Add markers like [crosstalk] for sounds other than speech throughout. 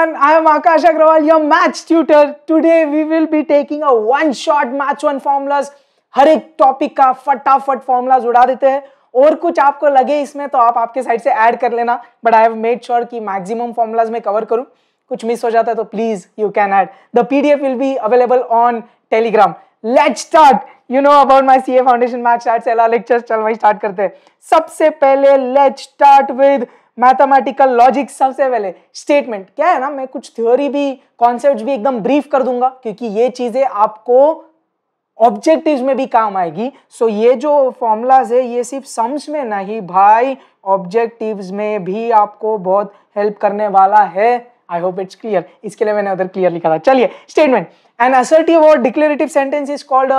everyone. I am Akash Agrawal, your match tutor. Today we will be taking a one-shot match one formulas. हर एक topic का फटाफट formulas उड़ा देते हैं और कुछ आपको लगे इसमें तो आप आपके साइड से ऐड कर लेना but I have made sure कि मैक्सिमम फॉर्मूलाज में कवर करूं कुछ मिस हो जाता है तो please you can add the PDF will be available on Telegram let start you know about my C A foundation match start सेला lecture चल वही स्टार्ट करते हैं सबसे पहले let start with mathematical logic सबसे पहले स्टेटमेंट क्या है ना मैं कुछ थ्योरी भी कॉन्सेप्ट भी एकदम ब्रीफ कर दूंगा क्योंकि ये चीजें आपको ऑब्जेक्टिव्स में भी काम आएगी सो so, ये जो फॉर्मूलाज है ये सिर्फ सम्स में नहीं भाई ऑब्जेक्टिव्स में भी आपको बहुत हेल्प करने वाला है आई होप इट्स क्लियर इसके लिए मैंने उधर क्लियर लिखा था चलिए स्टेटमेंट एन असर्टिव और declarative sentence is called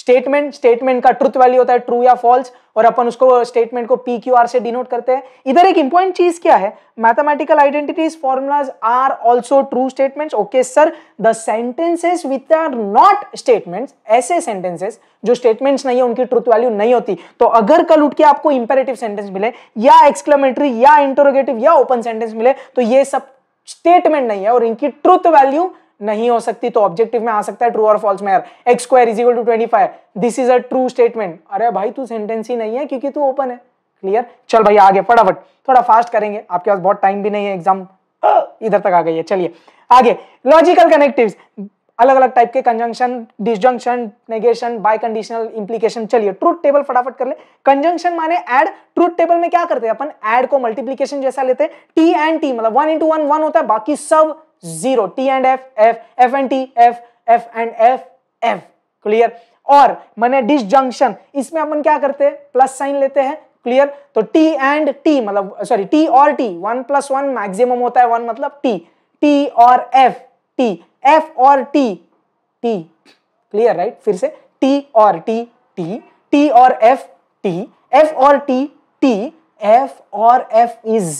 statement statement का ट्रुथ वैल्यू होता है ट्रू या फॉल्स और अपन उसको स्टेटमेंट को पी क्यू आर से डिनोट करते हैं इधर एक इंपॉर्टेंट चीज क्या है mathematical identities formulas are also true statements okay sir the sentences which are not statements ऐसे सेंटेंसेस जो स्टेटमेंट्स नहीं है उनकी ट्रुथ वैल्यू नहीं होती तो अगर कल उठ के आपको इंपेरेटिव सेंटेंस मिले या एक्सक्लेमेटरी या इंटरोगेटिव या ओपन सेंटेंस मिले तो ये सब स्टेटमेंट नहीं है और इनकी ट्रुथ वैल्यू नहीं हो सकती तो ऑब्जेक्टिव में आ सकता है ट्रू और फॉल्स में यार X square is equal to twenty five this is a true statement अरे भाई तू सेंटेंस ही नहीं है क्योंकि तू ओपन है क्लियर चल भाई आगे फटाफट थोड़ा फास्ट करेंगे आपके पास बहुत टाइम भी नहीं है एग्जाम इधर तक आ गई है चलिए आगे लॉजिकल कनेक्टिव्स अलग अलग टाइप के conjunction disjunction negation biconditional implication चलिए ट्रूथ टेबल फटाफट कर ले कंजंक्शन माने एड ट्रूथ टेबल में क्या करते हैं अपन एड को मल्टीप्लीकेशन जैसा लेते हैं टी एंड टी मतलब वन इंटू वन वन होता है बाकी सब zero T and F F F and T F F and F F clear और मैंने डिसजंक्शन इसमें अपन क्या करते हैं प्लस साइन लेते हैं क्लियर तो टी एंड टी मतलब सॉरी टी और T one plus one maximum होता है वन मतलब टी टी और एफ टी एफ और टी टी क्लियर राइट फिर से टी और टी टी टी और एफ टी एफ और टी टी एफ और एफ इज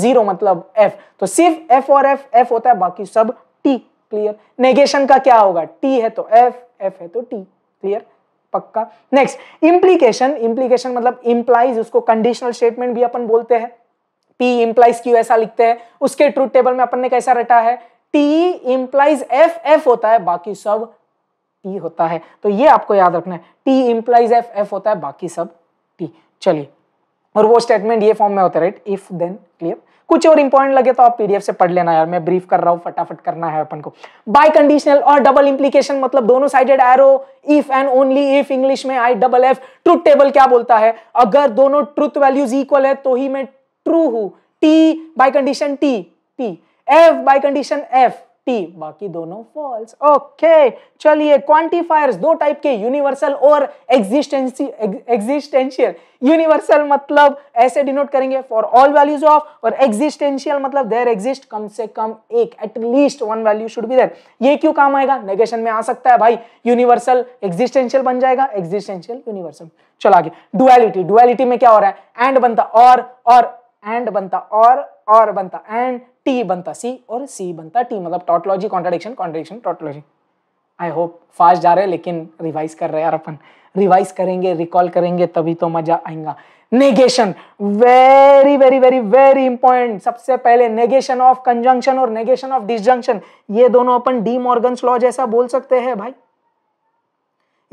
जीरो मतलब एफ तो सिर्फ एफ और एफ एफ होता है बाकी सब टी क्लियर नेगेशन का क्या होगा टी है तो एफ एफ है तो टी क्लियर पक्का नेक्स्ट इंप्लीकेशन इंप्लीकेशन मतलब इंप्लाइज उसको कंडीशनल स्टेटमेंट भी अपन बोलते हैं P implies Q ऐसा लिखते हैं उसके ट्रूथ टेबल में अपन ने कैसा रटा है टी इंप्लाइज एफ एफ होता है बाकी सब टी होता है तो ये आपको याद रखना है टी इंप्लाइज एफ एफ होता है बाकी सब टी चलिए और वो स्टेटमेंट ये फॉर्म में होता है राइट इफ देन क्लियर कुछ और इंपॉर्टेंट लगे तो आप पीडीएफ से पढ़ लेना यार मैं ब्रीफ कर रहा हूं फटाफट करना है अपन को बाई कंडीशनल और डबल इंप्लीकेशन मतलब दोनों sided arrow if and only if English में I double F truth table क्या बोलता है अगर दोनों ट्रूथ वैल्यूज इक्वल है तो ही मैं ट्रू हूं T bi condition T T F bi condition F T बाकी दोनों फॉल्स ओके चलिए क्वांटिफायर्स दो टाइप के यूनिवर्सल और एग्जिस्टेंशियल यूनिवर्सल मतलब ऐसे डिनोट करेंगे फॉर ऑल वैल्यूज ऑफ और एग्जिस्टेंशियल मतलब देर एग्जिस्ट कम से कम एक at least one value should be there ये क्यों काम आएगा नेगेशन में आ सकता है भाई यूनिवर्सल एग्जिस्टेंशियल बन जाएगा एग्जिस्टेंशियल यूनिवर्सल चलो आगे डुअलिटी डुअलिटी में क्या हो रहा है एंड बनता और और एंड बनता और और बनता एंड टी बनता सी और सी बनता टी मतलब tautology contradiction contradiction tautology I hope fast जा रहे हैं लेकिन रिवाइज कर रहे हैं यार अपन रिवाइज करेंगे रिकॉल करेंगे तभी तो मजा आएगा negation very very very very important सबसे पहले नेगेशन ऑफ कंजंक्शन और नेगेशन ऑफ डिसजंक्शन ये दोनों अपन डी मॉर्गन लॉ जैसा बोल सकते हैं भाई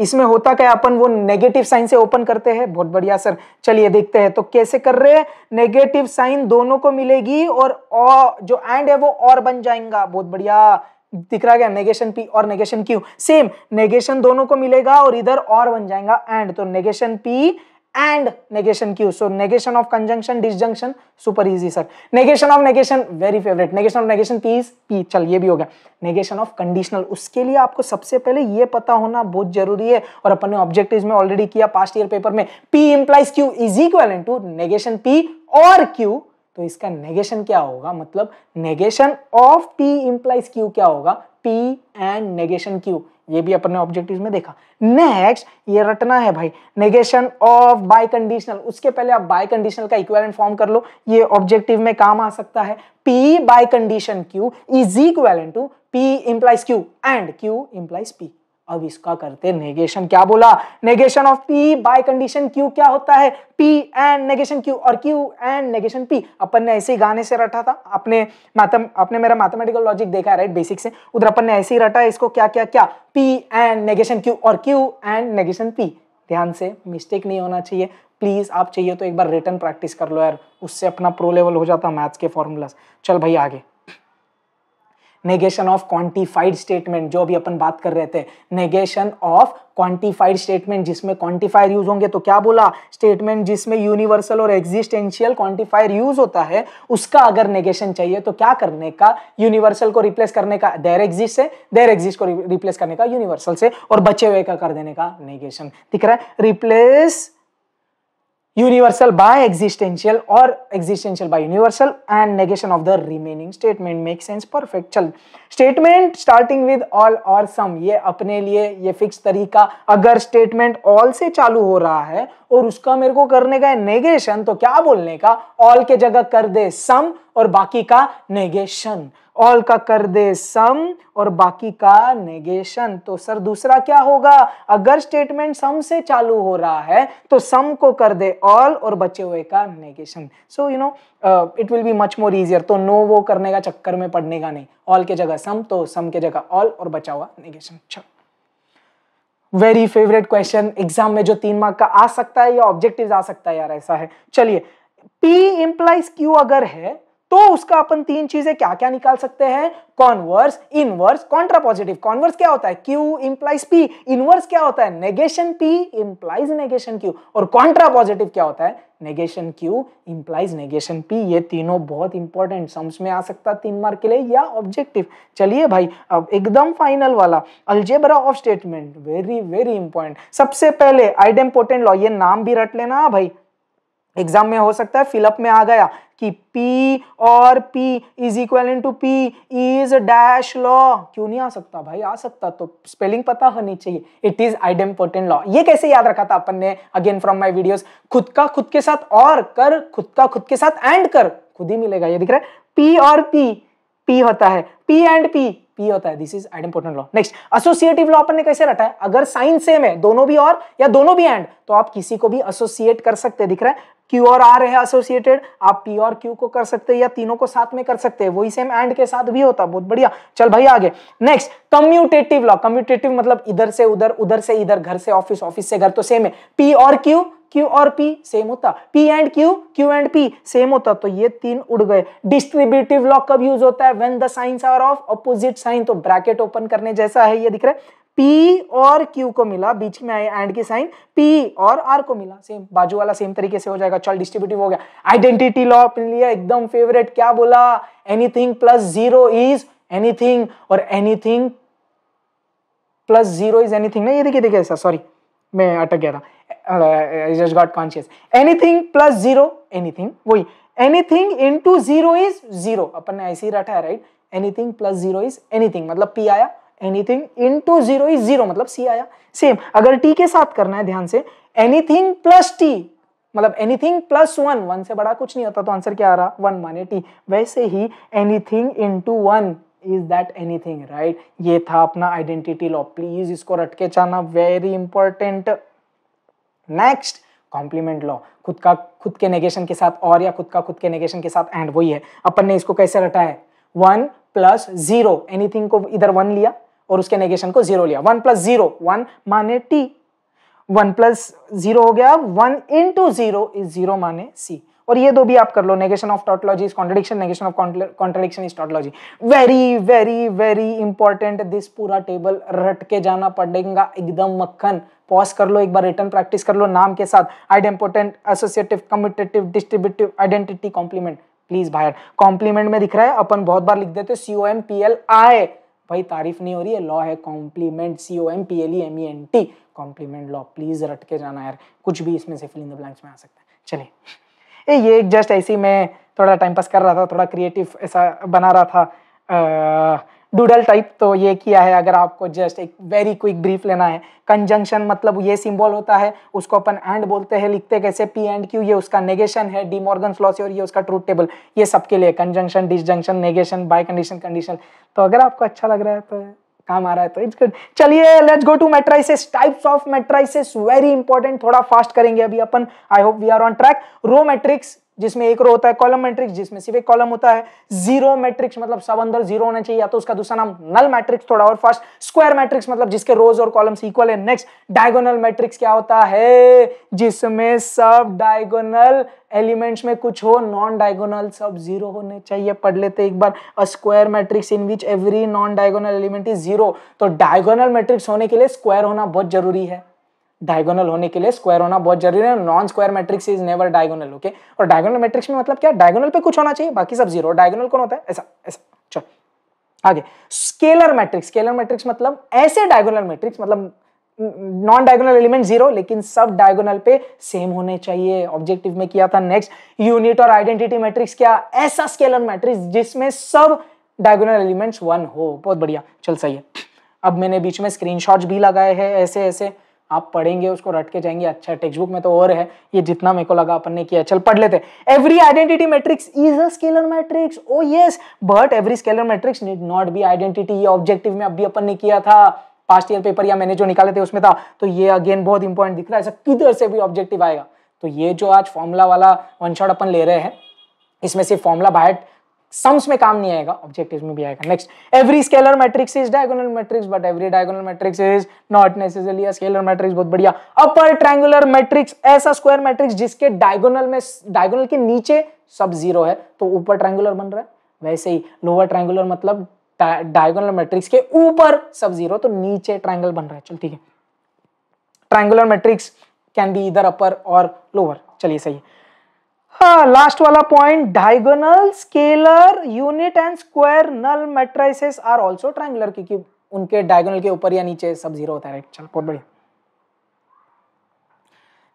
इसमें होता क्या अपन वो नेगेटिव साइन से ओपन करते हैं बहुत बढ़िया सर चलिए देखते हैं तो कैसे कर रहे हैं नेगेटिव साइन दोनों को मिलेगी और, और जो एंड है वो और बन जाएगा बहुत बढ़िया दिख रहा क्या नेगेशन पी और नेगेशन क्यू सेम नेगेशन दोनों को मिलेगा और इधर और बन जाएगा एंड तो negation P and negation Q so negation of conjunction disjunction super easy sir negation of negation very favourite negation of negation पीज पी चल ये भी हो गया नेगेशन ऑफ कंडीशनल उसके लिए आपको सबसे पहले ये पता होना बहुत जरूरी है और अपन ने ऑब्जेक्टिव में ऑलरेडी किया पास्ट ईयर पेपर में P implies Q is equal to negation P और क्यू तो इसका नेगेशन क्या होगा मतलब negation of P implies Q क्या होगा पी एंड नेगेशन क्यू ये भी अपन ने ऑब्जेक्टिव में देखा नेक्स्ट ये रटना है भाई नेगेशन ऑफ बाय कंडीशनल उसके पहले आप बाय कंडीशनल का इक्वेलेंट फॉर्म कर लो ये ऑब्जेक्टिव में काम आ सकता है P bi condition Q is equivalent to P implies Q and Q implies P अब इसका करते नेगेशन क्या बोला negation of P bi condition Q क्या होता है पी एंड नेगेशन क्यू और क्यू एंड नेगेशन पी अपन ने ऐसे ही गाने से रटा था अपने मैथम अपने मेरा मैथमेटिकल लॉजिक देखा है राइट बेसिक से उधर अपन ने ऐसे ही रटा है इसको क्या क्या क्या पी एंड नेगेशन क्यू और क्यू एंड नेगेशन पी ध्यान से मिस्टेक नहीं होना चाहिए प्लीज़ आप चाहिए तो एक बार रिटर्न प्रैक्टिस कर लो यार उससे अपना प्रो लेवल हो जाता मैथ्स के फॉर्मूलाज चल भाई आगे नेगेशन ऑफ क्वांटिफाइड स्टेटमेंट जो अभी अपन बात कर रहे थे नेगेशन ऑफ क्वांटिफाइड स्टेटमेंट जिसमें क्वांटिफायर यूज होंगे तो क्या बोला स्टेटमेंट जिसमें यूनिवर्सल और एग्जिस्टेंशियल क्वांटिफायर यूज होता है उसका अगर नेगेशन चाहिए तो क्या करने का यूनिवर्सल को रिप्लेस करने का देर एग्जिस्ट से देर एग्जिस्ट को रिप्लेस करने का यूनिवर्सल से और बचे हुए का कर देने का नेगेशन दिख रहा है रिप्लेस यूनिवर्सल बाय एग्जिस्टेंशियल और existential by universal and negation of the remaining statement make sense perfect चल स्टेटमेंट स्टार्टिंग विद ऑल और सम ये अपने लिए ये फिक्स तरीका अगर स्टेटमेंट ऑल से चालू हो रहा है और उसका मेरे को करने का है नेगेशन तो क्या बोलने का ऑल के जगह कर दे सम और बाकी का नेगेशन ऑल का कर दे सम और बाकी का नेगेशन तो सर दूसरा क्या होगा अगर स्टेटमेंट सम से चालू हो रहा है तो सम को कर दे ऑल और बचे हुए का negation so you know it will be much more easier तो नो वो करने का चक्कर में पड़ने का नहीं ऑल के जगह सम तो सम के जगह ऑल और बचा हुआ नेगेशन चलो वेरी फेवरेट क्वेश्चन एग्जाम में जो तीन मार्क का आ सकता है या ऑब्जेक्टिव आ सकता है यार ऐसा है चलिए P implies Q अगर है तो उसका अपन तीन चीजें क्या क्या निकाल सकते हैं कॉन्वर्स इनवर्स कॉन्ट्रापॉजिटिव कॉन्वर्स क्या होता है क्यू इंप्लाइज पी इनवर्स क्या होता है negation P implies negation Q और कॉन्ट्रापॉजिटिव क्या होता है negation Q implies negation P ये तीनों बहुत इंपॉर्टेंट सम्स में आ सकता तीन मार्क के लिए या ऑब्जेक्टिव चलिए भाई अब एकदम फाइनल वाला algebra of statement very very important सबसे पहले आइडेम लॉ ये नाम भी रट लेना भाई एग्जाम में हो सकता है फिलअप में आ गया कि P और P is equal to P is dash law क्यों नहीं आ सकता भाई आ सकता तो स्पेलिंग पता होनी चाहिए इट इज आइडेम्पोर्टेंट लॉ ये कैसे याद रखा था अपन ने अगेन फ्रॉम माई वीडियोस खुद का खुद के साथ और कर खुद का खुद के साथ एंड कर खुद ही मिलेगा ये दिख रहा है पी और पी पी होता है पी एंड पी पी होता है this is important law next associative law अपन ने कैसे रटा है अगर साइन सेम है दोनों भी और या दोनों भी एंड तो आप किसी को भी एसोसिएट कर सकते दिख रहा है क्यू और आर है एसोसिएटेड आप पी और क्यू को कर सकते हैं या तीनों को साथ में कर सकते हैं वही सेम एंड के साथ भी होता बहुत बढ़िया चल भाई आगे नेक्स्ट कम्यूटेटिव लॉ कम्यूटेटिव मतलब इधर से उधर उधर से इधर घर से ऑफिस ऑफिस से घर तो सेम है पी और क्यू Q और P सेम होता P and Q Q and P same होता तो ये तीन उड़ गए डिस्ट्रीब्यूटिव लॉ कब यूज होता है when the signs are of opposite sign तो ब्रैकेट ओपन करने जैसा है ये दिख रहा है पी और क्यू को मिला बीच में आए एंड की साइन पी और आर को मिला सेम बाजू वाला सेम तरीके से हो जाएगा चल डिस्ट्रीब्यूटिव हो गया आइडेंटिटी लॉ अपने लिया एकदम फेवरेट क्या बोला anything plus zero is anything और anything plus zero is anything ना ये देखिए देखिए ऐसा सॉरी मैं अटक गया था just got conscious anything plus zero anything वही anything into zero is zero अपन ने ऐसे ही रटा है right anything plus zero is anything मतलब पी आया anything into zero is zero मतलब सी आया सेम अगर टी के साथ करना है ध्यान से एनीथिंग प्लस टी मतलब एनीथिंग प्लस वन वन से बड़ा कुछ नहीं होता तो आंसर क्या आ रहा वन माने टी वैसे ही anything into one is that anything right ये था अपना आइडेंटिटी लॉ प्लीज इसको रटके जाना very important next complement law खुद का खुद के नेगेशन के साथ और या खुद का खुद के नेगेशन के साथ एंड वही है अपन ने इसको कैसे रटा है वन प्लस जीरो एनीथिंग को इधर वन लिया और उसके नेगेशन को जीरो लिया वन प्लस जीरो वन माने टी वन प्लस जीरो हो गया one into zero is zero माने सी और ये दो भी आप कर लो negation of tautology is contradiction negation of contradiction is tautology very very very important this पूरा टेबल रट के जाना पड़ेगा एकदम मक्खन पॉज कर लो एक बार रिटर्न प्रैक्टिस कर लो नाम के साथ आइड important associative commutative distributive identity complement please भाई कॉम्प्लीमेंट में दिख रहा है अपन बहुत बार लिख देते C O M P L I भाई तारीफ नहीं हो रही है लॉ है complement C O M P L E M E N T complement law please रट के जाना यार कुछ भी इसमें से फिलिंग द ब्लैंक्स में आ सकता है चलिए [laughs] ए ये एक जस्ट ऐसी मैं थोड़ा टाइम पास कर रहा था थोड़ा क्रिएटिव ऐसा बना रहा था आ, डूडल टाइप तो ये किया है अगर आपको जस्ट एक वेरी क्विक ब्रीफ लेना है कंजंक्शन मतलब ये सिंबल होता है उसको अपन एंड बोलते हैं लिखते कैसे पी एंड क्यू ये उसका नेगेशन है डी मॉर्गन फ्लॉसी और ये उसका ट्रूथ टेबल ये सबके लिए conjunction disjunction negation bi condition condition तो अगर आपको अच्छा लग रहा है तो काम आ रहा है तो इट्स गुड चलिए let's go to matrices types of matrices very important थोड़ा फास्ट करेंगे अभी अपन I hope we are on track row matrix जिसमें एक रो होता है कॉलम मैट्रिक्स जिसमें सिर्फ एक कॉलम होता है जीरो मैट्रिक्स मतलब सब अंदर जीरो होना चाहिए या तो उसका दूसरा नाम नल मैट्रिक्स थोड़ा और फर्स्ट स्क्वायर मैट्रिक्स मतलब जिसके रोज और कॉलम्स इक्वल है नेक्स्ट डायगोनल मैट्रिक्स क्या होता है जिसमें सब डायगोनल एलिमेंट्स में कुछ हो नॉन डायगोनल सब जीरो होने चाहिए पढ़ लेते एक बार a square matrix in which every non diagonal element is zero तो डायगोनल मैट्रिक्स होने के लिए स्क्वायर होना बहुत जरूरी है डायगोनल होने के लिए स्क्वायर होना बहुत जरूरी है non square matrix is never diagonal okay और डायगोनल मैट्रिक्स में मतलब क्या डायगोनल पे कुछ होना चाहिए बाकी सब जीरो डायगोनल कौन होता है ऐसा ऐसा चलो आगे स्केलर मैट्रिक्स स्केलर मैट्रिक्स मतलब ऐसे डायगोनल मैट्रिक्स मतलब नॉन डायगोनल एलिमेंट जीरो लेकिन सब डायगोनल पे सेम होने चाहिए ऑब्जेक्टिव में किया था नेक्स्ट यूनिट और आइडेंटिटी मैट्रिक्स क्या ऐसा स्केलर मैट्रिक्स जिसमें सब डायगोनल एलिमेंट्स वन हो बहुत बढ़िया चल सही है अब मैंने बीच में स्क्रीनशॉट्स भी लगाए हैं ऐसे ऐसे आप पढ़ेंगे उसको रट के जाएंगे अच्छा टेक्स्ट बुक में तो और है ये जितना मेरे को लगा अपन ने किया चल पढ़ लेते every identity matrix is a scalar matrix oh yes but every scalar matrix need not be identity ये ऑब्जेक्टिव में अभी अपन ने किया था पास्ट ईयर पेपर या मैंने जो निकाले थे उसमें था तो ये अगेन बहुत इंपॉर्टेंट दिख रहा है ऐसा किधर से भी ऑब्जेक्टिव आएगा तो ये जो आज फॉर्मुला वाला वन शॉट अपन ले रहे हैं इसमें सिर्फ फॉर्मुला बाहर सम्स में काम नहीं आएगा ऑब्जेक्टिव में भी आएगा next every scalar matrix is diagonal matrix but every diagonal matrix is not necessarily scalar matrix बहुत बढ़िया अपर ट्रायंगुलर मैट्रिक्स ऐसा स्क्वायर मैट्रिक्स जिसके डायगोनल में डायगोनल के नीचे सब जीरो है तो ऊपर ट्रायंगुलर बन रहा है वैसे ही लोअर ट्रायंगुलर मतलब डायगोनल मैट्रिक्स के ऊपर सब जीरो तो नीचे ट्रायंगल बन रहा है चल ठीक है ट्रायंगुलर मैट्रिक्स कैन बी इधर अपर और लोअर चलिए सही है हाँ लास्ट वाला point diagonal scalar unit and square null matrices are also triangular क्योंकि उनके डायगोनल के ऊपर या नीचे सब जीरो होता है चल बहुत बढ़िया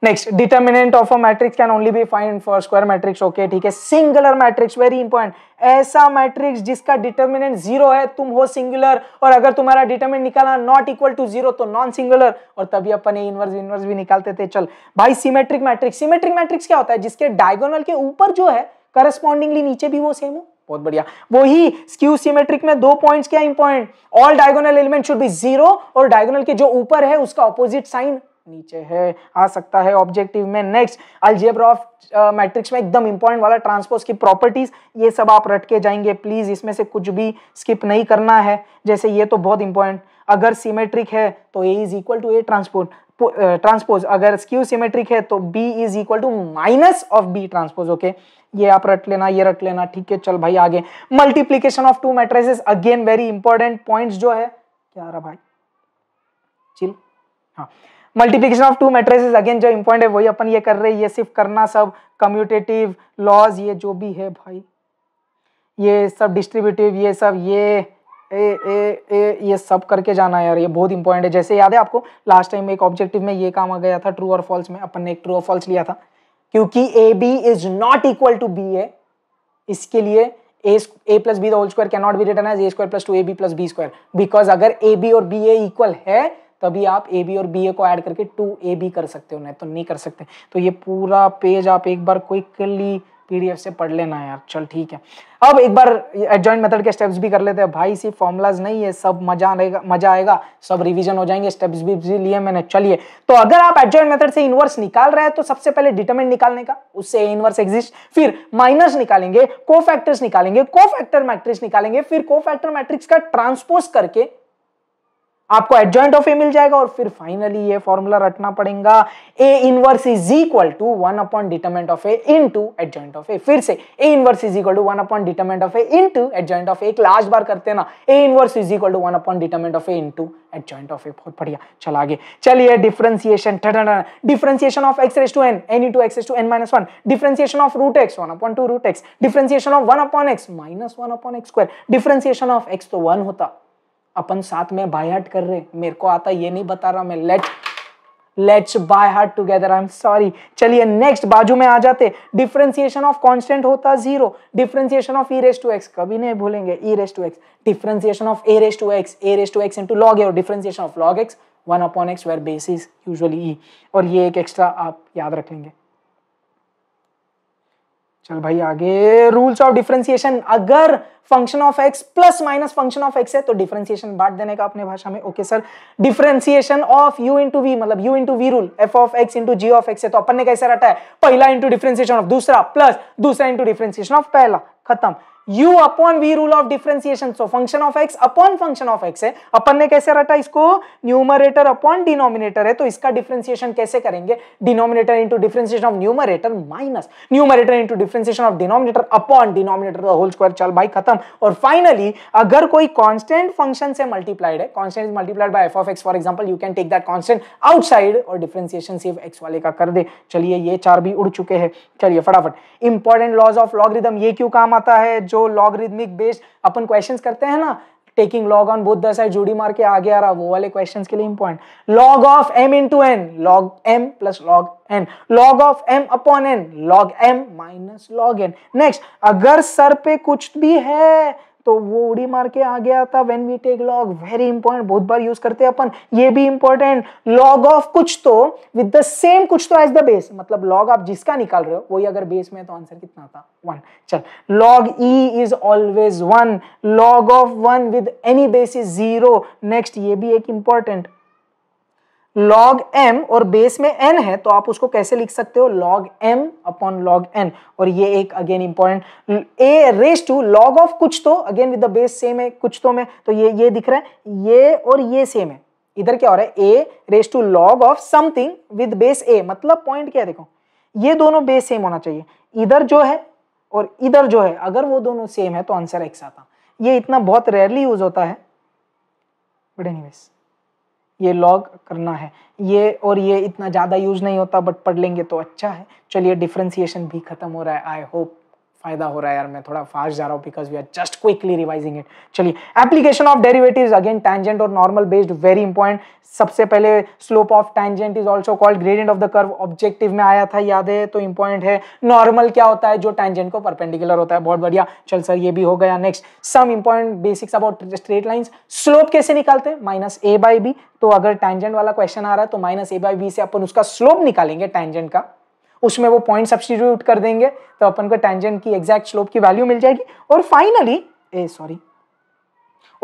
next determinant of a matrix can only be find for square matrix okay ठीक है सिंगुलर मैट्रिक्स वेरी इंपॉर्टेंट ऐसा मैट्रिक्स जिसका डिटर्मिनेंट जीरो है तुम हो सिंगुलर और अगर तुम्हारा डिटर्मिनेंट निकाला नॉट इक्वल टू जीरो तो नॉन सिंगुलर और तभी अपन ये इनवर्स इनवर्स भी निकालते थे चल भाई सिमेट्रिक मैट्रिक्स सिमेट्रिक मैट्रिक्स क्या होता है जिसके डायगोनल के ऊपर जो है करस्पॉन्डिंगली नीचे भी वो सेम हो बहुत बढ़िया वही स्क्यू सिमेट्रिक में दो पॉइंट्स क्या important all diagonal element should be zero और डायगोनल के जो ऊपर है उसका ऑपोजिट साइन नीचे है आ सकता है ऑब्जेक्टिव में नेक्स्ट अलजेब्रा ऑफ मैट्रिक्स में एकदम इंपॉर्टेंट वाला ट्रांसपोज की प्रॉपर्टीज ये सब आप रट के जाएंगे प्लीज इसमें से कुछ भी स्किप नहीं करना है जैसे ये तो बहुत इंपॉर्टेंट अगर सीमेट्रिक है तो A is equal to A transport transpose अगर स्क्यू सीमेट्रिक है तो B is equal to minus of B transpose okay ये आप रट लेना ये रट लेना ठीक है चल भाई आगे multiplication of two matrices again very important point जो है क्या रहा भाई चिल हाँ multiplication of two matrices again जो इम्पोर्टेंट है वही अपन ये कर रहे हैं ये सिर्फ करना सब कम्यूटेटिव लॉज ये जो भी है भाई ये सब डिस्ट्रीब्यूटिव ये सब ये ए, ए, ए, ये सब करके जाना है यार ये बहुत इंपॉर्टेंट है जैसे याद है आपको लास्ट टाइम एक ऑब्जेक्टिव में ये काम आ गया था ट्रू और फॉल्स में अपन ने एक ट्रू और फॉल्स लिया था क्योंकि A B is not equal to B A इसके लिए A A plus B the whole square can not be written as A square plus two A B plus B square because अगर A B और B A equal है तभी आप ए B और B ए को add करके टू ए बी कर सकते हो नहीं तो नहीं कर सकते तो ये पूरा पेज आप एक बार क्विकली पीडीएफ से पढ़ लेना यार चल ठीक है अब एक बार एडजॉइंट मेथड के स्टेप्स भी कर लेते हैं भाई सी फॉर्मूलाज नहीं है सब मजा आएगा मजा आएगा सब रिवीजन हो जाएंगे स्टेप्स भी, भी लिए मैंने चलिए तो अगर आप एडजॉइंट मेथड से इनवर्स निकाल रहे हैं तो सबसे पहले डिटर्मेंट निकालने का उससे इनवर्स एग्जिस्ट फिर माइनस निकालेंगे को फैक्टर्स निकालेंगे को फैक्टर मैट्रिक्स निकालेंगे फिर को फैक्टर मैट्रिक्स का ट्रांसपोज करके आपको एडजॉइंट ऑफ ए मिल जाएगा और फिर फाइनली ये फॉर्मूला रटना पड़ेगा A inverse is equal to one upon determinant of A into adjoint of A फिर से A inverse is equal to one upon determinant of A into adjoint of एक last बार करते ना A inverse is equal to one upon determinant of A into adjoint of A बहुत बढ़िया चल आगे चलिए differentiation differentiation of X raise to N N E to x to N minus one differentiation of root X one upon two root X differentiation of one upon X minus one upon X square differentiation of x तो one होता है अपन साथ में by heart कर रहे मेरे को आता ये नहीं बता रहा मैं let let's by heart together I am sorry चलिए नेक्स्ट बाजू में आ जाते डिफ्रेंसिएशन ऑफ कांस्टेंट होता zero differentiation of E raise to X कभी नहीं भूलेंगे E raise to X differentiation of A raise to X A raise to X into log A और differentiation of log X one upon X where base is usually E और ये एक extra आप याद रखेंगे चल भाई आगे रूल्स ऑफ डिफ्रेंसिएशन अगर function of X plus minus function of X है तो डिफ्रेंसिएशन बांट देने का अपने भाषा में okay sir differentiation of U into V मतलब U into V rule F of X into G of X है तो अपन ने कैसे रटा है पहला इंटू डिफ्रेंसिएशन ऑफ दूसरा प्लस दूसरा इंटू डिफ्रेंसिएशन ऑफ पहला खत्म u upon v rule of differentiation so function of x upon function of x है अपन ने कैसे रटा इसको numerator upon denominator है तो इसका differentiation कैसे करेंगे denominator into differentiation of numerator minus numerator into differentiation of denominator upon denominator the whole square चल भाई खत्म और finally अगर कोई constant फंक्शन से मल्टीप्लाइड है constant is multiplied by f of x for example you can take that constant outside और differentiation सिर्फ x वाले का कर दे चलिए ये चार भी उड़ चुके हैं चलिए फटाफट इंपॉर्टेंट लॉज ऑफ logarithm ये क्यों काम आता है जो लॉगरिदमिक बेस्ड अपन क्वेश्चन करते हैं ना taking log on both the side जोड़ी मार के आगे आ रहा वो वाले क्वेश्चंस के लिए important log of M into N log M plus log N log of M upon N log M minus log N next अगर सर पे कुछ भी है तो वो उड़ी मार के आ गया था when we take log very important बहुत बार यूज करते हैं अपन ये भी इंपॉर्टेंट लॉग ऑफ कुछ तो विद द सेम कुछ तो एज द बेस मतलब लॉग आप जिसका निकाल रहे हो वही अगर बेस में है तो आंसर कितना था वन चल log E is always one log of one with any base is zero next ये भी एक इंपॉर्टेंट लॉग एम और बेस में एन है तो आप उसको कैसे लिख सकते हो log M upon log N और ये एक again important A raise to log of कुछ तो again with the base same है कुछ तो में तो ये ये दिख रहा है ये और ये सेम है इधर क्या हो रहा है A raise to log of something with base A मतलब पॉइंट क्या है देखो ये दोनों बेस सेम होना चाहिए इधर जो है और इधर जो है अगर वो दोनों सेम है तो आंसर एक साथ ये इतना बहुत रेयरली यूज होता है बट एनीवेज ये लॉग करना है ये और ये इतना ज़्यादा यूज़ नहीं होता बट पढ़ लेंगे तो अच्छा है चलिए डिफ्रेंसीशन भी ख़त्म हो रहा है आई होप फायदा हो रहा है यार मैं थोड़ा फास्ट जा रहा हूँ because we are just quickly revising it चलिए application of derivative again tangent और नॉर्मल बेस्ड वेरी इंपॉर्टेंट सबसे पहले slope of tangent is also called gradient of the curve objective में आया था याद है तो इंपॉर्टेंट है नॉर्मल क्या होता है जो टैंजेंट को परपेंडिकुलर होता है बहुत बढ़िया चल सर ये भी हो गया next some important basics about straight lines slope कैसे निकालते हैं माइनस ए बाई बी तो अगर टैंजेंट वाला क्वेश्चन आ रहा है तो माइनस ए बाई बी से अपन उसका स्लोप निकालेंगे टैंजेंट का उसमें वो पॉइंट सब्सटीट्यूट कर देंगे तो अपन को टेंजेंट की एग्जैक्ट स्लोप की वैल्यू मिल जाएगी और फाइनली ए सॉरी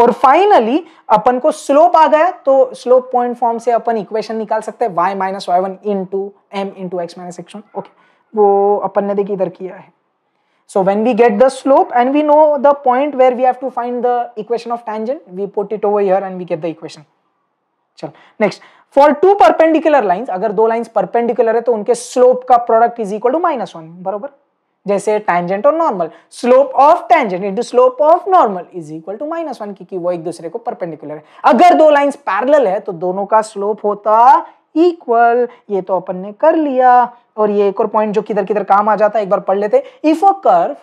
और फाइनली अपन को स्लोप आ गया तो स्लोप पॉइंट फॉर्म से अपन इक्वेशन निकाल सकते हैं Y minus Y one into M into X minus X one okay वो अपन ने देखिए इधर किया है so when we get the slope and we know the point where we have to find the equation of tangent we put it over here and we get the equation chal next for two perpendicular line अगर दो line perpendicular है तो उनके slope का product is equal to minus one बरोबर जैसे tangent और normal slope of tangent into slope of normal is equal to minus one क्योंकि वो एक दूसरे को परपेंडिकुलर है अगर दो लाइंस पैरेलल है तो दोनों का स्लोप होता इक्वल ये तो अपन ने कर लिया और ये एक और पॉइंट जो किधर किधर काम आ जाता है एक बार पढ़ लेते इफ अ कर्व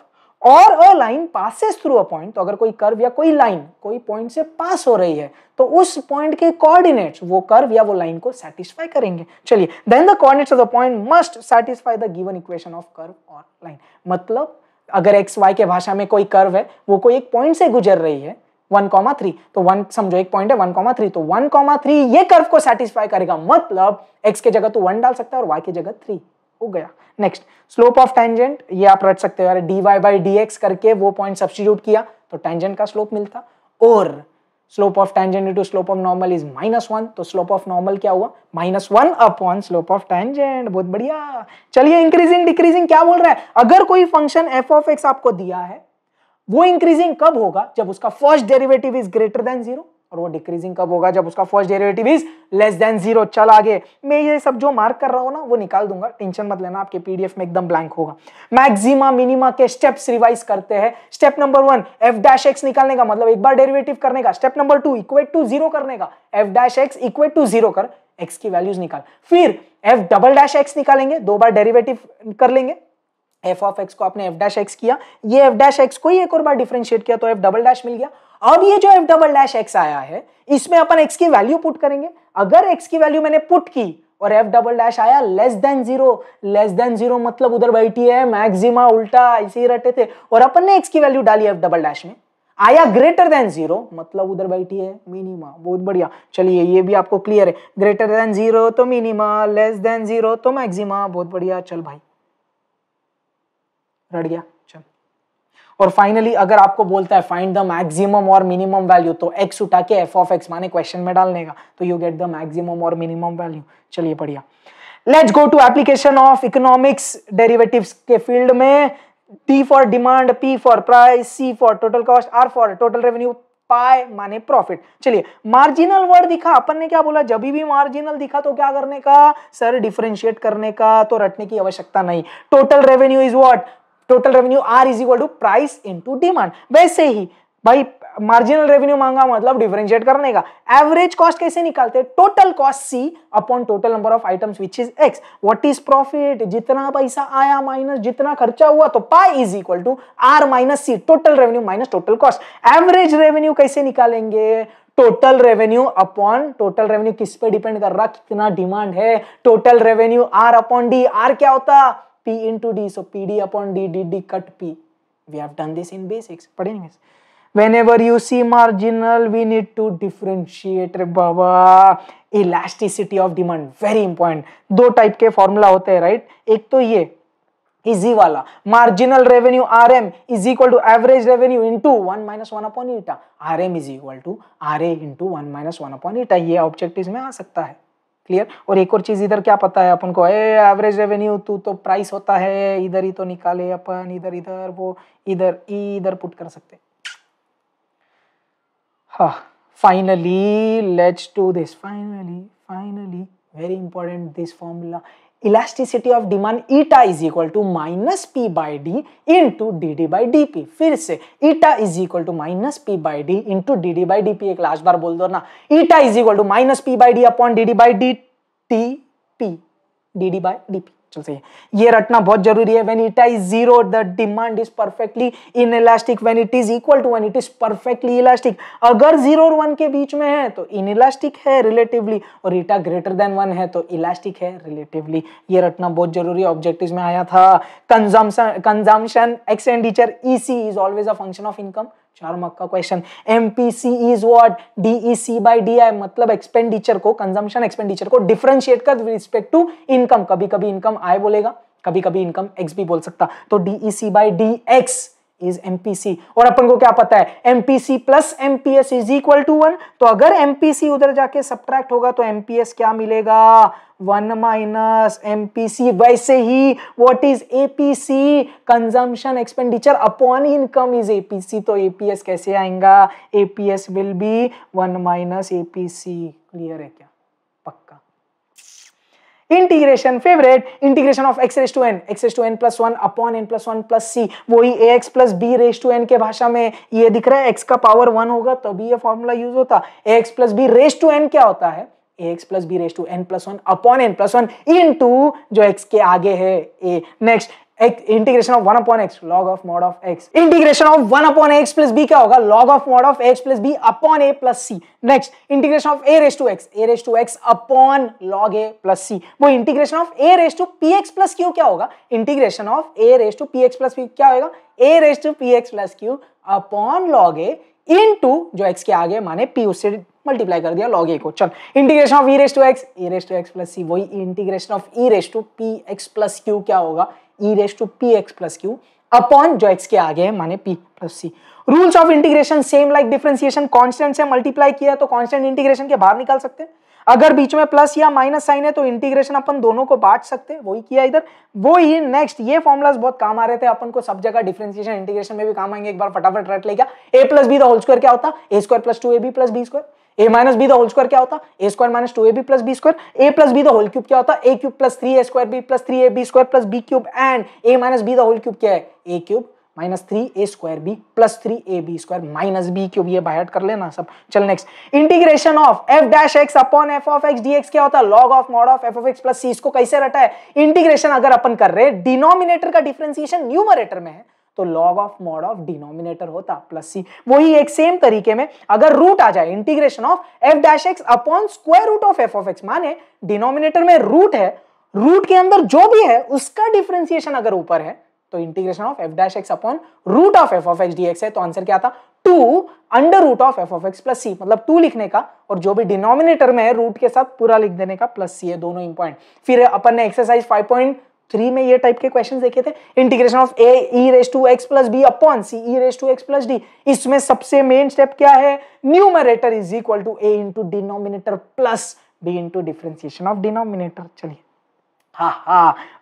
और a line passes through a point तो अगर कोई कर्व या कोई लाइन कोई पॉइंट से पास हो रही है तो उस पॉइंट के कोऑर्डिनेट्स वो कर्व या वो लाइन को सेटिस्फाई करेंगे चलिए then the coordinates of the point must satisfy the given equation of curve और लाइन मतलब अगर एक्स वाई के भाषा में कोई कर्व है वो कोई एक पॉइंट से गुजर रही है वन कॉमा थ्री तो वन समझो एक पॉइंट है वन कॉमा थ्री तो वन कॉमा थ्री ये कर्व को सेटिस्फाई करेगा मतलब एक्स के जगह तो वन डाल सकता है और वाई के जगह थ्री हो गया नेक्स्ट स्लोप ऑफ टेंजेंट ये आप रख सकते हो यार D Y by D X करके वो पॉइंट सब्सटीट्यूट किया तो टेंजेंट का स्लोप मिलता और slope of tangent into slope of normal is minus one तो स्लोप ऑफ नॉर्मल क्या हुआ minus one upon slope of tangent बहुत बढ़िया चलिए इंक्रीजिंग डिक्रीजिंग क्या बोल रहा है अगर कोई फंक्शन एफ ऑफ एक्स आपको दिया है वो इंक्रीजिंग कब होगा जब उसका first derivative is greater than zero और वो डिक्रीजिंग कब होगा जब उसका first derivative is less than zero चल आगे मैं ये सब जो मार्क कर रहा हूँ ना वो निकाल दूंगा टेंशन मत लेना आपके पीडीएफ में एकदम ब्लैंक होगा मैक्सिमा मिनिमा के स्टेप्स रिवाइज करते हैं step number one F dash X निकालने का मतलब एक बार डेरिवेटिव करने का step number two equate to zero करने का F dash X equate to zero कर एक्स की वैल्यूज निकाल फिर एफ डबल डैश एक्स निकालेंगे दो बार डेरिवेटिव कर लेंगे एफ ऑफ एक्स को आपने एफ डैश एक्स किया ये एफ डैश एक्स को ही एक और बार डिफ्रेंशिएट किया तो एफ डबल डैश मिल गया अब ये जो एफ डबल डैश एक्स आया है इसमें अपन एक्स की वैल्यू पुट करेंगे अगर एक्स की वैल्यू मैंने पुट की और एफ डबल डैश आया less than zero less than zero मतलब उधर बैठी है मैक्सिमा उल्टा ऐसे ही रटे थे और अपन ने एक्स की वैल्यू डाली एफ डबल डैश में आया ग्रेटर देन जीरो मतलब उधर बैठी है मिनिमा बहुत बढ़िया चलिए ये भी आपको क्लियर है ग्रेटर देन जीरो तो मिनिमा लेस देन जीरो तो मैक्सिमा बहुत बढ़िया चल भाई रट गया और फाइनली अगर आपको बोलता है फाइंड द मैक्सिमम और मिनिमम वैल्यू तो एक्स उठा के एफ ऑफ एक्स माने क्वेश्चन में डालने का तो यू गेट द मैक्सिमम और मिनिमम वैल्यू चलिए बढ़िया let's go to application of economics derivatives के फील्ड में D for demand P for price C for total cost R for total revenue pi माने प्रॉफिट चलिए मार्जिनल वर्ड दिखा अपन ने क्या बोला जब भी मार्जिनल दिखा तो क्या करने का सर डिफरेंशिएट करने का तो रटने की आवश्यकता नहीं total revenue is what total revenue R is equal to price into demand वैसे ही भाई मार्जिनल रेवेन्यू मांगा मतलब डिफरेंशिएट करने का एवरेज कॉस्ट कैसे निकालते हैं total cost C upon total number of items which is X what is profit जितना पैसा आया माइनस जितना खर्चा हुआ तो pi is equal to R minus C total revenue minus total cost average revenue कैसे निकालेंगे total revenue upon total revenue किस पे डिपेंड कर रहा कितना डिमांड है total revenue R upon D R क्या होता P into D. So PD upon D, DD cut P. We have done this in basics. But anyways, whenever you see marginal, we need to differentiate. Baba. Elasticity of demand very important दो type के formula होते हैं right एक तो ये easy वाला marginal revenue R M is equal to average revenue into one minus one upon eta R M is equal to R A into one minus one upon eta ये object इसमें आ सकता है clear और एक और चीज़ इधर क्या पता है अपन को ए एवरेज रेवेन्यू तू तो प्राइस होता है इधर ही तो निकाले अपन इधर इधर वो इधर इधर पुट कर सकते हाँ finally let's to this finally finally very important this formula elasticity of demand eta is equal to minus P by D into D D by D P फिर से eta is equal to minus P by D into D D by D P एक last बार बोल दो ना eta is equal to minus P by D upon D D by D T P D D by D P option सही ये रटना बहुत जरूरी है when it is zero the demand is perfectly in elastic when it is equal to when it is perfectly elastic अगर zero और one के बीच में है तो इन इलास्टिक है रिलेटिवली और इटा ग्रेटर देन वन है तो इलास्टिक है रिलेटिवली ये रटना बहुत जरूरी है ऑब्जेक्टिव में आया था consumption consumption expenditure E C is always a function of income चार मार्क का question M P C is what D E C by D I मतलब एक्सपेंडिचर को कंजम्पशन एक्सपेंडिचर को डिफ्रेंशिएट कर रिस्पेक्ट टू इनकम कभी कभी इनकम आई बोलेगा कभी कभी इनकम एक्स भी बोल सकता तो D E C by D X is MPC और अपन को क्या पता है MPC plus MPS is equal to one तो अगर एमपीसी उधर जाके सब्ट्रैक्ट होगा तो एमपीएस क्या मिलेगा वन माइनस एमपीसी वैसे ही what is APC consumption expenditure upon income is APC तो एपीएस कैसे आएगा APS will be one minus APC clear है क्या integration favourite integration of X raise to N X raise to N plus one upon N plus one plus C वही A X plus B raise to N के भाषा में ये दिख रहा है एक्स का पावर वन होगा तभी ये फॉर्मूला यूज होता A X plus B raise to N क्या होता है A X plus B raise to N plus one upon N plus one इन जो एक्स के आगे है A next integration of one upon X log of mod of X integration of one upon X plus B क्या होगा log of mod of X plus B upon A plus C next integration of A raise to X A raise to X upon log A plus C वो integration of A raise to P X plus Q क्या होगा integration of A raise to P X plus q क्या होगा A raise to P X plus Q upon log A into जो एक्स के आगे माने पी उससे मल्टीप्लाई कर दिया लॉग ए को चल integration of E raise to X A raise to X plus C वही integration of E raise to P X plus Q क्या होगा E raise to P X plus Q upon जो एक्स के आगे है माने P plus C rules of integration same like differentiation constant से मल्टीप्लाई किया तो कांस्टेंट इंटीग्रेशन के बाहर निकाल सकते हैं अगर बीच में प्लस या माइनस साइन है तो इंटीग्रेशन अपन दोनों को बांट सकते हैं वही किया इधर वो ही नेक्स्ट ये फॉर्मुलाज बहुत काम आ रहे थे अपन को सब जगह डिफरेंशिएशन इंटीग्रेशन में भी काम आएंगे एक बार फटाफट रट लेगा A plus B the whole square क्या होता A square plus two A B plus B square A minus B the whole square क्या होता A square minus two A B plus B square A plus B the whole cube क्या होता A cube plus three A square B plus three A B square plus B cube and A minus B the whole cube क्या है ए cube minus three A square B plus three A B square minus B cube ये बाहर कर लेना सब चल next integration of F dash X upon F of x D X क्या होता है log of mod of F of X plus C इसको कैसे रटा है इंटीग्रेशन अगर अपन कर रहे डिनोमिनेटर का डिफ्रेंसिएशन न्यूमरेटर में है तो log of mod of denominator होता प्लस सी वही एक सेम तरीके में अगर रूट आ जाए integration of F dash X upon square root of F of x माने डिनोमिनेटर में रूट है रूट के अंदर जो भी है उसका डिफ्रेंसिएशन अगर ऊपर है तो integration of F dash X upon root of F of x D X है तो आंसर क्या था two under root of F of X plus C मतलब टू लिखने का और जो भी डिनोमिनेटर में है रूट के साथ पूरा लिख देने का प्लस सी है दोनों इंपॉइंट फिर अपन ने एक्सरसाइज फाइव पॉइंट थ्री में ये टाइप के क्वेश्चन देखे थे integration of A E raise to X plus B upon C E raise to X plus D इसमें सबसे मेन स्टेप क्या है numerator is equal to A into denominator plus B into differentiation of denominator चलिए हा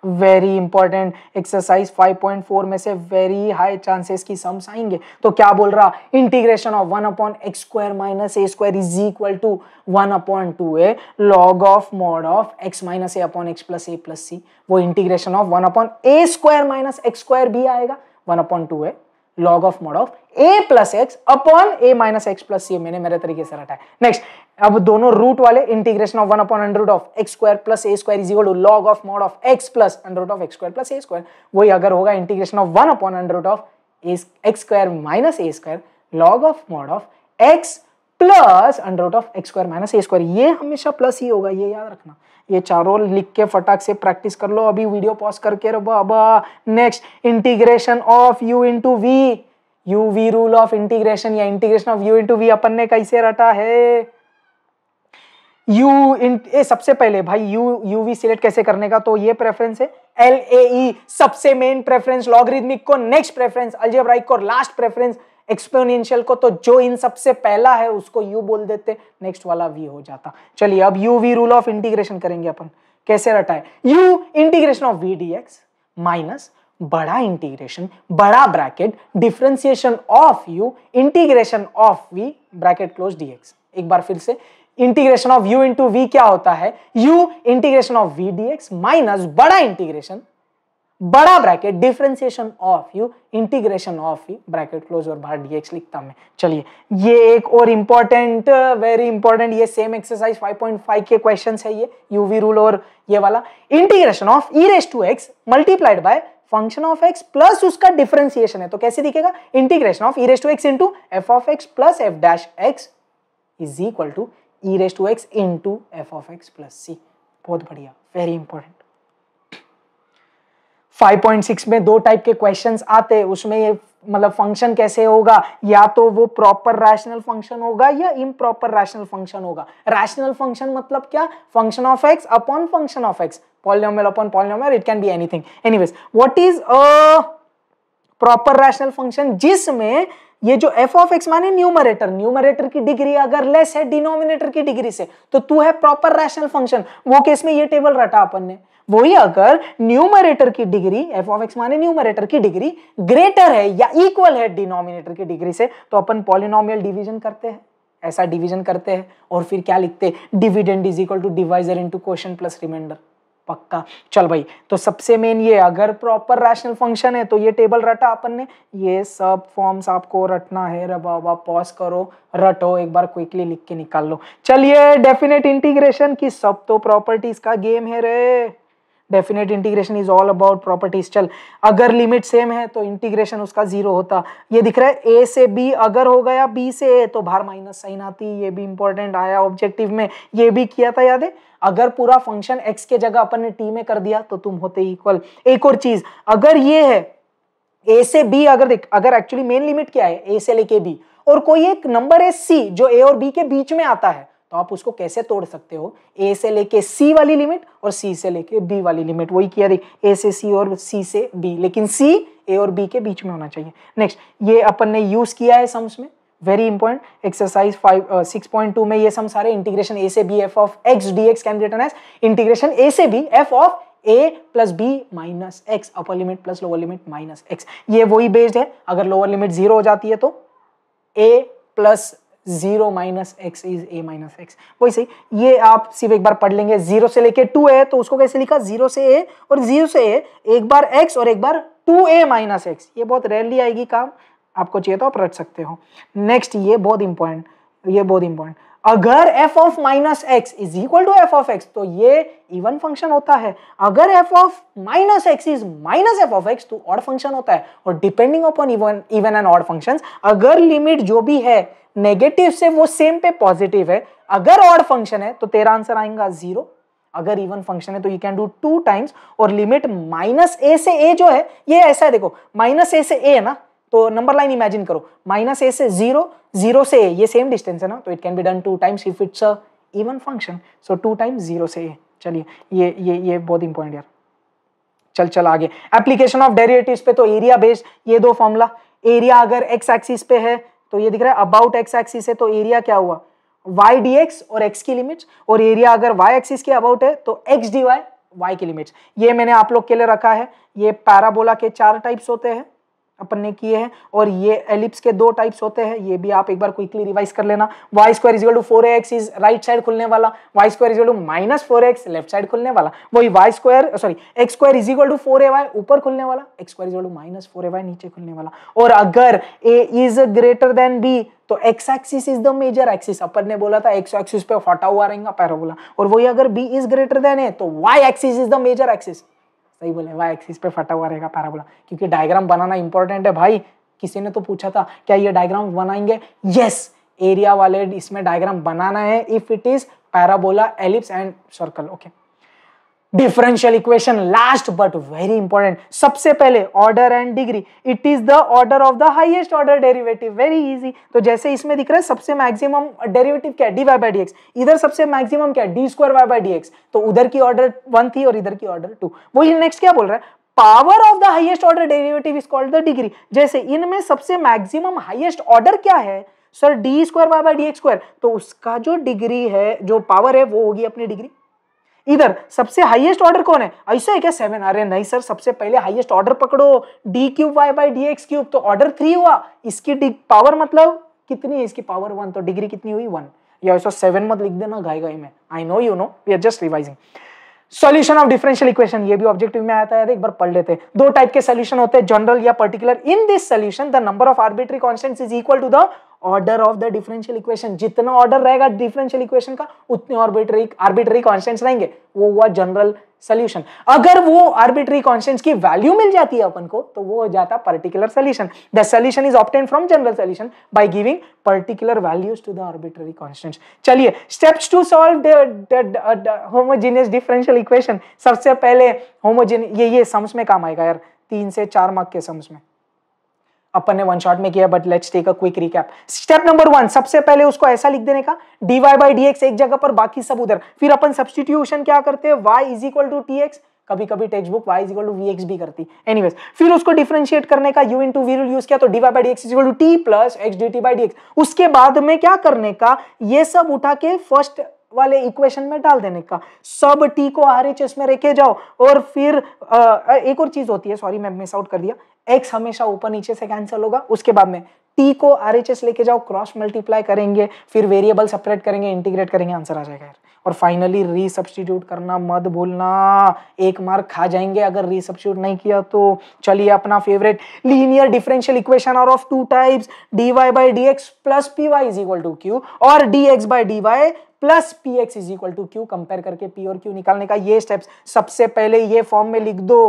very important exercise 5.4 में से very high chances की sums आएंगे तो क्या बोल रहा integration of one upon X square minus A square is equal to one upon two A log of mod of X minus A upon X plus A plus C वो integration of one upon A square minus X square भी आएगा one upon two A log of mod of A plus X upon A minus X plus C मैंने मेरे तरीके से रटा है next अब दोनों रूट वाले integration of one upon under of X square plus A square is to log of mod of X plus under of X square plus A square वही अगर होगा integration of one upon under of X square minus A square log of mod of X plus under root of X square minus A square ये हमेशा plus ही होगा ये याद रखना ये चारों लिख के फटाक से प्रैक्टिस कर लो अभी वीडियो पॉज करके बाबा next integration of U into V U V rule of integration या integration of U into V अपन ने कैसे रटा है यू इन ए सबसे पहले भाई यू यू वी सिलेक्ट कैसे करने का तो ये प्रेफरेंस है एल ए e, सबसे मेन प्रेफरेंस लॉगरिदमिक को नेक्स्ट प्रेफरेंस अल्जेब्राइक को लास्ट प्रेफरेंस एक्सपोनेंशियल को तो जो इन सबसे पहला है उसको यू बोल देते नेक्स्ट वाला वी हो जाता चलिए अब U V rule of integration करेंगे अपन कैसे रटाए U integration of V D X minus बड़ा इंटीग्रेशन बड़ा bracket differentiation of U integration of V bracket close D X एक बार फिर से integration of U into V क्या होता है U integration of V D X minus बड़ा इंटीग्रेशन बड़ा bracket differentiation of U integration of U bracket close और बाहर डीएक्स लिखता मैं चलिए ये एक और इंपॉर्टेंट वेरी इंपॉर्टेंट ये सेम एक्सरसाइज 5.5 के क्वेश्चन है ये यूवी रूल और ये वाला integration of E raise to X multiplied by function of X plus उसका डिफ्रेंसिएशन है तो कैसे दिखेगा integration of E raise to X into F of X plus F dash X is equal to E raise to X into F of X plus सी बहुत बढ़िया very important 5.6 में दो type के क्वेश्चंस आते उसमें ये मतलब फंक्शन कैसे होगा या तो वो प्रॉपर रैशनल फंक्शन होगा या इम प्रॉपर रैशनल फंक्शन होगा रैशनल फंक्शन मतलब क्या function of x upon function of x polynomial upon polynomial it can be anything anyways what is a proper rational function जिसमें ये जो एफ ऑफ एक्स माने numerator numerator की degree अगर less है डिनोमिनेटर की डिग्री से तो तू है प्रॉपर रैशनल फंक्शन वो केस में ये टेबल रटा अपन ने वही अगर न्यूमरेटर की डिग्री एफ ऑफ एक्स माने न्यूमरेटर की डिग्री ग्रेटर है या इक्वल है डिनोमिनेटर की डिग्री से तो अपन पॉलिनोमियल डिवीजन करते हैं ऐसा डिवीजन करते हैं और फिर क्या लिखते हैं dividend is equal to divisor into quotient plus remainder पक्का चल भाई तो सबसे मेन ये अगर प्रॉपर रैशनल फंक्शन है तो ये टेबल रटा अपन ने ये सब फॉर्म्स आपको रटना है रे बाबा पॉज करो रटो एक बार क्विकली लिख के निकाल लो चलिए डेफिनेट इंटीग्रेशन की सब तो प्रॉपर्टीज का गेम है रे definite integration is all about properties चल अगर लिमिट सेम है तो इंटीग्रेशन उसका जीरो होता ये दिख रहा है ए से बी अगर हो गया बी से ए तो बाहर माइनस साइन आती ये भी इंपॉर्टेंट आया ऑब्जेक्टिव में ये भी किया था याद है अगर पूरा फंक्शन एक्स के जगह अपन ने टी में कर दिया तो तुम होते इक्वल एक और चीज अगर ये है ए से बी अगर देख अगर एक्चुअली मेन लिमिट क्या है ए से लेके बी और कोई एक नंबर है सी जो ए और बी के बीच में आता है तो आप उसको कैसे तोड़ सकते हो ए से लेके सी वाली लिमिट और सी से लेके बी वाली लिमिट वही किया ए से सी और सी से बी लेकिन सी ए और बी के बीच में होना चाहिए नेक्स्ट ये अपन ने यूज़ किया है सम्स में very important exercise five six point two में ये सम सारे इंटीग्रेशन ए से b f of x D x can return as integration a से b f of A plus b minus x upper limit plus lower limit minus x ये वही based है अगर lower limit zero हो जाती है तो a plus zero minus x is a minus x वही सही ये आप सिर्फ एक बार पढ़ लेंगे जीरो से लेके टू ए तो उसको कैसे लिखा जीरो से ए और जीरो से ए एक बार एक्स और एक बार टू ए माइनस एक्स ये बहुत रेयरली आएगी काम आपको चाहिए तो आप रट सकते हो नेक्स्ट ये बहुत इंपॉर्टेंट ये बहुत इंपॉर्टेंट अगर f of minus x is equal to f of x तो ये इवन फंक्शन होता है अगर f of minus x is minus f of x तो ऑड फंक्शन होता है और depending upon even even and odd function अगर लिमिट जो भी है नेगेटिव से वो सेम पे पॉजिटिव है अगर ऑड फंक्शन है तो तेरा आंसर आएगा जीरो अगर इवन फंक्शन है तो you can do two times और लिमिट माइनस ए से ए जो है ये ऐसा है देखो माइनस ए से ए है ना तो नंबर लाइन इमेजिन करो माइनस ए से जीरो जीरो से ए ये सेम डिस्टेंस है ना तो it can be done two times if it's a even function so two times zero से ए चलिए ये ये ये बहुत इंपॉर्टेंट यार चल चल आगे एप्लीकेशन ऑफ डेरिवेटिव्स पे तो एरिया बेस्ड ये दो फॉर्मूला एरिया अगर एक्स एक्सिस पे है तो ये दिख रहा है अबाउट एक्स एक्सिस है तो एरिया क्या हुआ वाई डी एक्स और एक्स की लिमिट्स और एरिया अगर वाई एक्सिस के अबाउट है तो एक्स डी वाई वाई की लिमिट्स ये मैंने आप लोग के लिए रखा है ये पैराबोला के चार टाइप्स होते हैं अपन ने किए हैं और ये एलिप्स के दो टाइप्स होते हैं ये भी आप एक बार क्विकली रिवाइज कर लेना y square equal to four x is right side खुलने वाला y square equal to minus four x left side खुलने वाला वही y square sorry x square equal to four a y ऊपर खुलने वाला x square equal to minus four a y नीचे खुलने वाला और अगर a is greater than b तो x axis is the major axis अपन ने बोला था एक्स एक्सिस पे फटा हुआ रहेगा पैरोबोला और वही अगर b is greater than a तो y axis is the major axis सही बोले वाई एक्सिस पे फटा हुआ रहेगा पैराबोला क्योंकि डायग्राम बनाना इंपॉर्टेंट है भाई किसी ने तो पूछा था क्या ये डायग्राम बनाएंगे यस एरिया वाले इसमें डायग्राम बनाना है if it is parabola ellipse and circle okay differential equation last but very important सबसे पहले order and degree it is the order of the highest order derivative very easy तो जैसे इसमें दिख रहा है सबसे मैक्सिमम डेरिवेटिव क्या d Y by D x इधर सबसे मैक्सिमम क्या d square y by D x तो उधर की ऑर्डर वन थी और इधर की ऑर्डर टू वही नेक्स्ट क्या बोल रहा है power of the highest order derivative is called the degree जैसे इनमें सबसे मैक्सिमम हाइएस्ट ऑर्डर क्या है sir d square y by D x square तो उसका जो डिग्री है जो पावर है वो होगी अपनी डिग्री इधर सबसे हाईएस्ट ऑर्डर कौन है ऐसा है क्या सेवन अरे नहीं सर सबसे पहले हाईएस्ट ऑर्डर पकड़ो d cube y by D x cube तो ऑर्डर थ्री हुआ इसकी पावर मतलब कितनी है इसकी पावर वन तो डिग्री कितनी हुई वन या ऐसा सेवन मत लिख देना गाय गाय में I know you know we are just revising solution of differential equation ये भी ऑब्जेक्टिव में आता है एक बार पढ़ लेते हैं दो टाइप के सॉल्यूशन होते हैं जनरल या particular in this solution the number of arbitrary constants is equal to the order of the differential equation जितना ऑर्डर रहेगा डिफरेंशियल इक्वेशन का उतने ऑर्बिटरी आर्बिटरी कॉन्स्टेंट्स रहेंगे वो हुआ जनरल सोल्यूशन अगर वो आर्बिटरी कॉन्स्टेंट्स की वैल्यू मिल जाती है अपन को तो वो हो जाता है particular solution the solution is obtain from general solution by giving particular values to the arbitrary constants चलिए steps to solve homogeneous differential equation सबसे पहले होमोजीन ये ये सम्स में काम आएगा यार तीन से चार मार्क के सम्स में अपन ने वन शॉट में किया but let's take a quick recap step number one सबसे पहले उसको ऐसा लिख देने का डीवाई बाई डी एक्स एक जगह पर बाकी सब उधर फिर अपन सब्सटीट्यूशन क्या करते हैं y is equal to t x कभी कभी text book y equal to v x भी करती एनीवेज फिर उसको डिफ्रेंशिएट करने का u into v rule use किया तो d by D x equal to t plus x d t by D x उसके बाद में क्या करने का ये सब उठा के फर्स्ट वाले इक्वेशन में डाल देने का सब टी को आर एच एस में रखे जाओ और फिर आ, एक और चीज होती है सॉरी मैं मिस आउट कर दिया एक्स हमेशा ऊपर नीचे से कैंसिल होगा उसके बाद में टी को आर एच एस लेके जाओ क्रॉस मल्टीप्लाई करेंगे फिर वेरिएबल सेपरेट करेंगे इंटीग्रेट करेंगे आंसर आ जाएगा यार और फाइनली रीसब्स्टिट्यूट करना मत भूलना एक मार्क खा जाएंगे अगर रीसब्स्टिट्यूट नहीं किया तो चलिए अपना फेवरेट लीनियर डिफरेंशियल इक्वेशन और of two types d Y by D x plus p y is equal to q और d x by d y plus p x is equal to q compare करके p और q निकालने का ये steps सबसे पहले ये form में लिख दो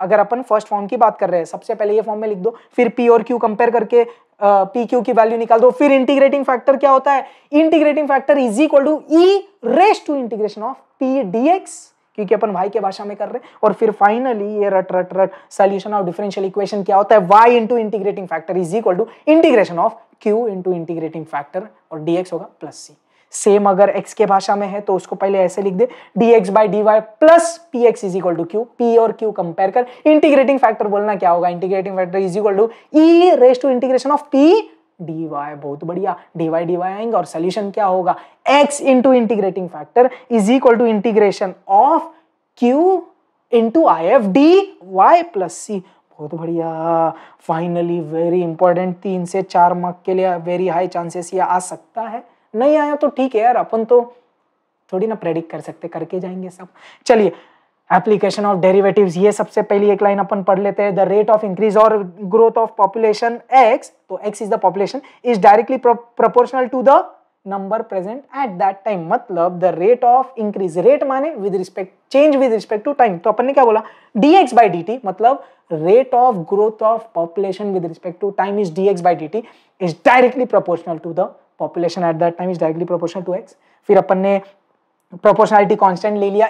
अगर अपन फर्स्ट फॉर्म की बात कर रहे हैं सबसे पहले ये फॉर्म में लिख दो फिर पी और क्यू कंपेयर करके पी क्यू की वैल्यू निकाल दो फिर इंटीग्रेटिंग फैक्टर क्या होता है integrating factor is equal to E raise to integration of p d x क्योंकि अपन भाई के भाषा में कर रहे हैं और फिर फाइनली ये रट रट रट सॉल्यूशन ऑफ डिफरेंशियल इक्वेशन क्या होता है y into integrating factor is equal to integration of q into integrating factor और डीएक्स होगा प्लस सी सेम अगर एक्स के भाषा में है तो उसको पहले ऐसे लिख दे d x by d y plus p x is equal to q p और क्यू कंपेयर कर इंटीग्रेटिंग फैक्टर बोलना क्या होगा integrating factor is equal to E raise to integration of p d Y बहुत बढ़िया डी वाई डी वाई आएंगे और solution क्या होगा x into integrating factor is equal to integration of q into I F d y plus सी बहुत बढ़िया finally very important तीन से चार मार्क के लिए वेरी हाई चांसेस ये आ सकता है नहीं आया तो ठीक है यार अपन तो थोड़ी ना प्रेडिक्ट कर सकते करके जाएंगे सब चलिए एप्लीकेशन ऑफ डेरिवेटिव्स ये सबसे पहली एक लाइन अपन पढ़ लेते हैं द रेट ऑफ इंक्रीज और ग्रोथ ऑफ पॉपुलेशन एक्स तो x is the population is directly proportional to the number present at that time मतलब the rate of increase rate माने with respect change with respect to time तो अपन ने क्या बोला d x by D t मतलब rate of growth of population with respect to time is d x by D t is directly proportional to the population at that time is directly proportional to x फिर अपन ने proportionality constant ले लिया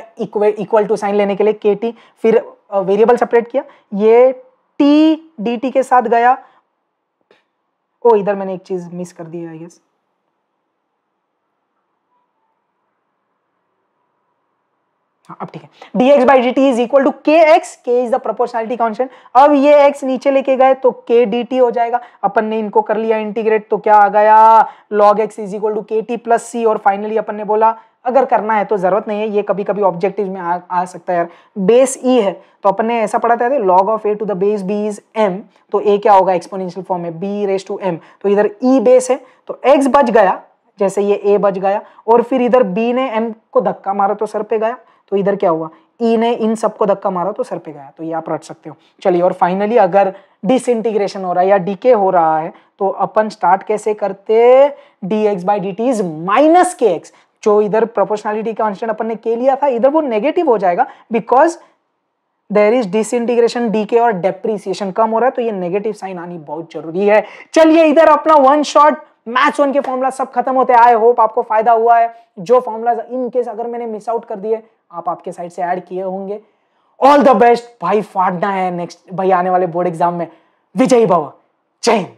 equal to sign लेने के लिए के T फिर वेरिएबल सेपरेट किया ये टी डी टी के साथ गया ओ इधर मैंने एक चीज़ मिस कर दी आई गेस हाँ, अब ठीक है d x by D t is equal to k x k is the proportionality constant अब ये एक्स नीचे लेके गए तो के डी टी हो जाएगा अपन ने इनको कर लिया इंटीग्रेट तो क्या आ गया log x is equal to k t plus c और फाइनली अपन ने बोला अगर करना है तो ज़रूरत नहीं है ये कभी कभी ऑब्जेक्टिव में आ, आ सकता है यार बेस ई e है तो अपन ने ऐसा पढ़ा था log of a to the base b is m तो ए क्या होगा एक्सपोनेंशियल फॉर्म में बी रेस टू एम तो इधर ई e बेस है तो एक्स बच गया जैसे ये ए बच गया और फिर इधर बी ने एम को धक्का मारा तो सर पे गया तो इधर क्या हुआ ई ने इन सबको धक्का मारा तो सर पे गया तो ये आप रट सकते हो चलिए और फाइनली अगर डिसइंटीग्रेशन हो रहा है या डीके हो रहा है तो अपन स्टार्ट कैसे करते d x by D t is minus k x जो इधर प्रोपोर्शनलिटी कॉन्स्टेंट अपन ने के लिया था इधर वो नेगेटिव हो जाएगा because there is disintegration decay और डेप्रिसिएशन कम हो रहा है तो ये नेगेटिव साइन आनी बहुत जरूरी है चलिए इधर अपना वन शॉट मैथ्स वन के फॉर्मूला सब खत्म होते आई होप आपको फायदा हुआ है जो फॉर्मूला इन केस अगर मैंने मिस आउट कर दिए आप आपके साइड से ऐड किए होंगे ऑल द बेस्ट भाई फाड़ना है नेक्स्ट भाई आने वाले बोर्ड एग्जाम में विजयी भव चैन